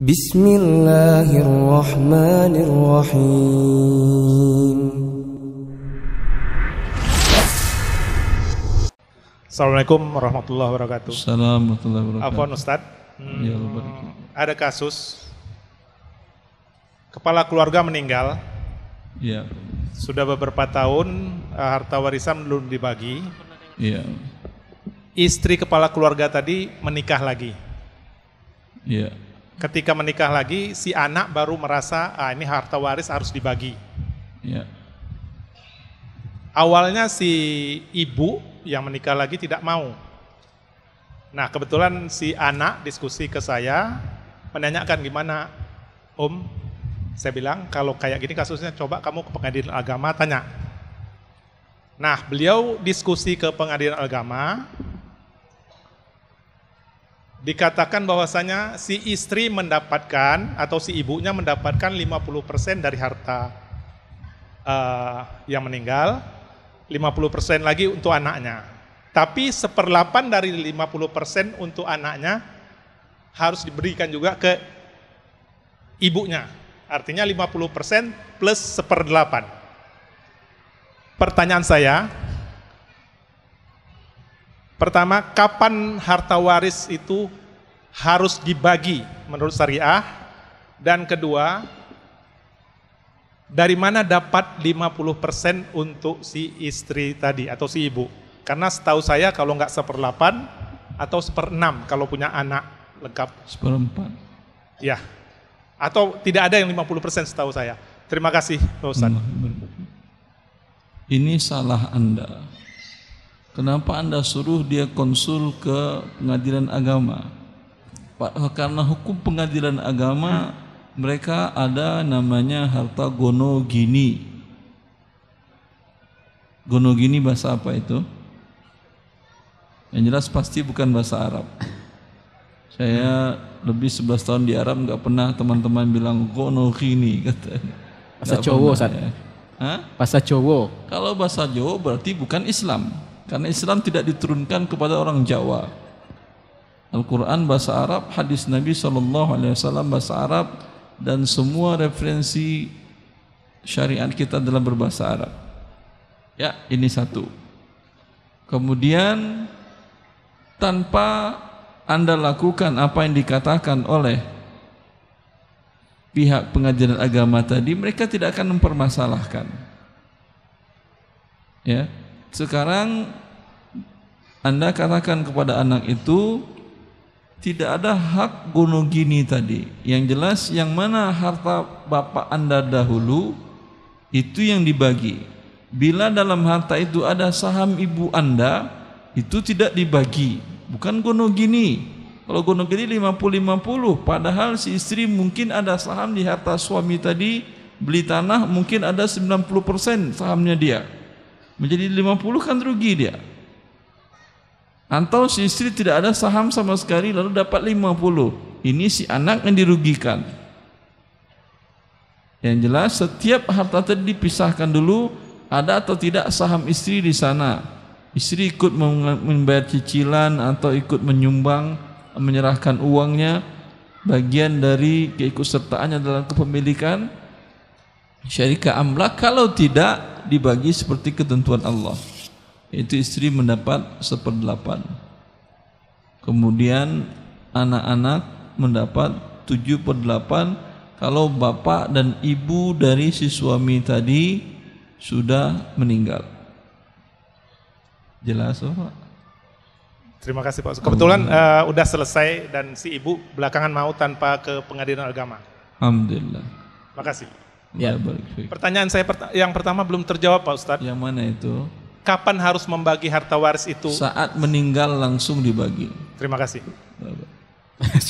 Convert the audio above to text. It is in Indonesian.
Bismillahirrahmanirrahim. Assalamualaikum warahmatullahi wabarakatuh. Assalamualaikum warahmatullahi wabarakatuh. Afwan Ustaz. Ya, hmm, ada kasus kepala keluarga meninggal. Iya. Sudah beberapa tahun eh, harta warisan belum dibagi. Iya. Istri kepala keluarga tadi menikah lagi. Iya ketika menikah lagi si anak baru merasa ah ini harta waris harus dibagi. Ya. Awalnya si ibu yang menikah lagi tidak mau. Nah kebetulan si anak diskusi ke saya menanyakan gimana Om, saya bilang kalau kayak gini kasusnya coba kamu ke pengadilan agama tanya. Nah beliau diskusi ke pengadilan agama, dikatakan bahwasanya si istri mendapatkan atau si ibunya mendapatkan 50% dari harta uh, yang meninggal, 50% lagi untuk anaknya. Tapi seperlapan dari 50% untuk anaknya harus diberikan juga ke ibunya. Artinya 50% plus seperdelapan. Pertanyaan saya, Pertama, kapan harta waris itu harus dibagi menurut syariah? Dan kedua, dari mana dapat 50% untuk si istri tadi atau si ibu? Karena setahu saya kalau nggak seperlapan atau seperenam kalau punya anak lengkap. Seperempat. Ya. Atau tidak ada yang 50% setahu saya. Terima kasih, Pak Ustaz. Ini salah Anda Kenapa Anda suruh dia konsul ke pengadilan agama? Karena hukum pengadilan agama mereka ada namanya harta gono gini. Gono gini bahasa apa itu? Yang jelas pasti bukan bahasa Arab. Saya lebih 11 tahun di Arab nggak pernah teman-teman bilang gono gini kata. Bahasa cowok, ya. Hah? Bahasa cowok. Kalau bahasa Jawa berarti bukan Islam. Karena Islam tidak diturunkan kepada orang Jawa. Al-Quran bahasa Arab, hadis Nabi SAW bahasa Arab, dan semua referensi syariat kita dalam berbahasa Arab. Ya, ini satu. Kemudian tanpa Anda lakukan apa yang dikatakan oleh pihak pengajaran agama tadi, mereka tidak akan mempermasalahkan. Ya, sekarang Anda katakan kepada anak itu tidak ada hak gono gini tadi. Yang jelas yang mana harta bapak Anda dahulu itu yang dibagi. Bila dalam harta itu ada saham ibu Anda, itu tidak dibagi. Bukan gono gini. Kalau gono gini 50-50, padahal si istri mungkin ada saham di harta suami tadi, beli tanah mungkin ada 90% sahamnya dia Menjadi 50 kan rugi dia. Atau si istri tidak ada saham sama sekali lalu dapat 50. Ini si anak yang dirugikan. Yang jelas setiap harta tadi dipisahkan dulu ada atau tidak saham istri di sana. Istri ikut membayar cicilan atau ikut menyumbang menyerahkan uangnya bagian dari keikutsertaannya dalam kepemilikan syarikat amlak kalau tidak dibagi seperti ketentuan Allah itu istri mendapat seperdelapan kemudian anak-anak mendapat tujuh per delapan kalau bapak dan ibu dari si suami tadi sudah meninggal jelas oh, Pak? Terima kasih Pak. Kebetulan uh, udah selesai dan si ibu belakangan mau tanpa ke pengadilan agama. Alhamdulillah. Terima kasih. Ya, balik Pertanyaan saya yang pertama belum terjawab Pak Ustadz. Yang mana itu? Kapan harus membagi harta waris itu? Saat meninggal langsung dibagi. Terima kasih.